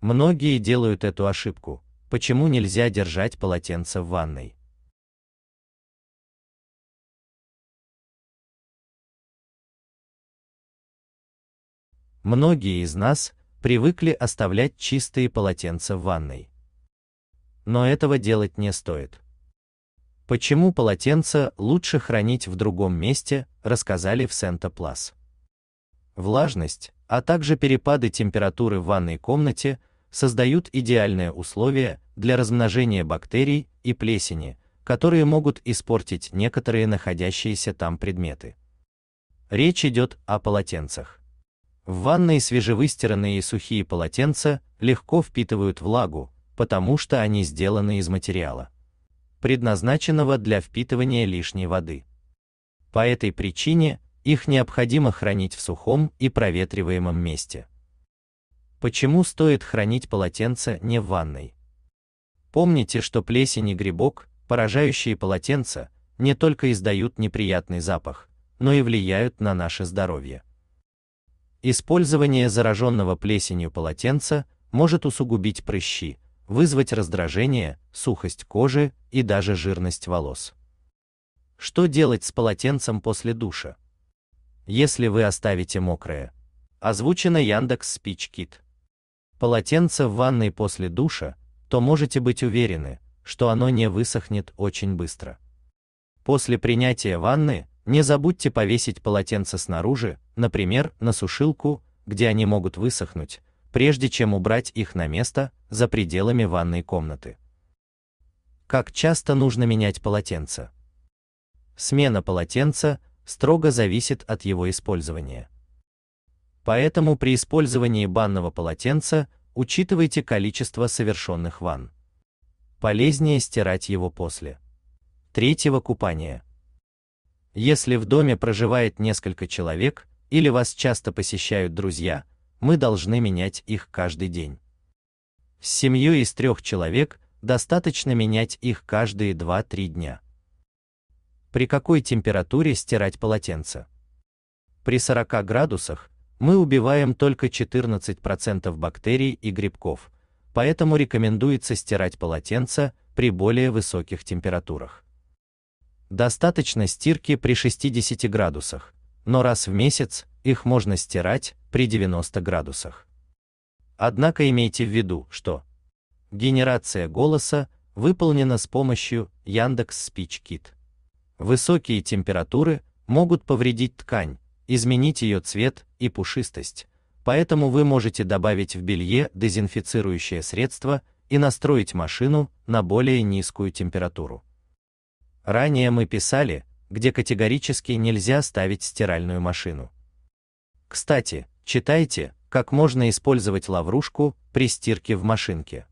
Многие делают эту ошибку. Почему нельзя держать полотенце в ванной? Многие из нас привыкли оставлять чистые полотенца в ванной. Но этого делать не стоит. Почему полотенца лучше хранить в другом месте, рассказали в Сента-Плас. Влажность, а также перепады температуры в ванной комнате создают идеальные условия для размножения бактерий и плесени, которые могут испортить некоторые находящиеся там предметы. Речь идет о полотенцах. В ванной свежевыстиранные и сухие полотенца легко впитывают влагу, потому что они сделаны из материала, предназначенного для впитывания лишней воды. По этой причине их необходимо хранить в сухом и проветриваемом месте. Почему стоит хранить полотенце не в ванной? Помните, что плесень и грибок, поражающие полотенца, не только издают неприятный запах, но и влияют на наше здоровье. Использование зараженного плесенью полотенца может усугубить прыщи, вызвать раздражение, сухость кожи и даже жирность волос. Что делать с полотенцем после душа? Если вы оставите мокрое. Озвучено Яндекс Спичкит полотенце в ванной после душа, то можете быть уверены, что оно не высохнет очень быстро. После принятия ванны не забудьте повесить полотенце снаружи, например, на сушилку, где они могут высохнуть, прежде чем убрать их на место за пределами ванной комнаты. Как часто нужно менять полотенце? Смена полотенца строго зависит от его использования. Поэтому при использовании банного полотенца учитывайте количество совершенных ванн. Полезнее стирать его после третьего купания. Если в доме проживает несколько человек или вас часто посещают друзья, мы должны менять их каждый день. С семьей из трех человек достаточно менять их каждые 2-3 дня. При какой температуре стирать полотенце? При 40 градусах мы убиваем только 14% бактерий и грибков, поэтому рекомендуется стирать полотенца при более высоких температурах. Достаточно стирки при 60 градусах, но раз в месяц их можно стирать при 90 градусах. Однако имейте в виду, что генерация голоса выполнена с помощью Яндекс Speech Kit. Высокие температуры могут повредить ткань, изменить ее цвет и пушистость, поэтому вы можете добавить в белье дезинфицирующее средство и настроить машину на более низкую температуру. Ранее мы писали, где категорически нельзя ставить стиральную машину. Кстати, читайте, как можно использовать лаврушку при стирке в машинке.